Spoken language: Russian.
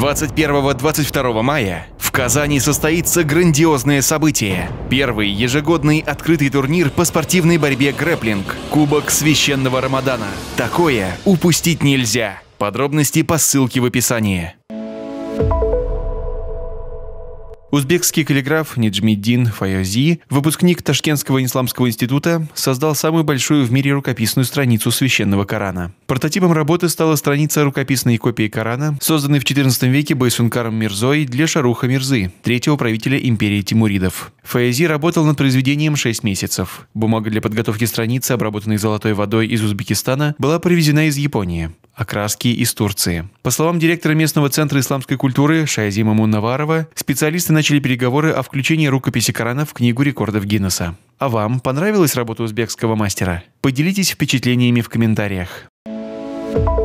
21-22 мая в Казани состоится грандиозное событие. Первый ежегодный открытый турнир по спортивной борьбе «Грэплинг» – Кубок Священного Рамадана. Такое упустить нельзя. Подробности по ссылке в описании. Узбекский каллиграф Неджмиддин Фаязи, выпускник Ташкентского исламского института, создал самую большую в мире рукописную страницу священного Корана. Прототипом работы стала страница рукописной копии Корана, созданной в XIV веке Байсункаром Мирзой для Шаруха Мирзы, третьего правителя империи Тимуридов. Фаязи работал над произведением 6 месяцев. Бумага для подготовки страницы, обработанной золотой водой из Узбекистана, была привезена из Японии окраски из Турции. По словам директора местного центра исламской культуры Шайзима Муннаварова, специалисты начали переговоры о включении рукописи Корана в Книгу рекордов Гиннесса. А вам понравилась работа узбекского мастера? Поделитесь впечатлениями в комментариях. Thank you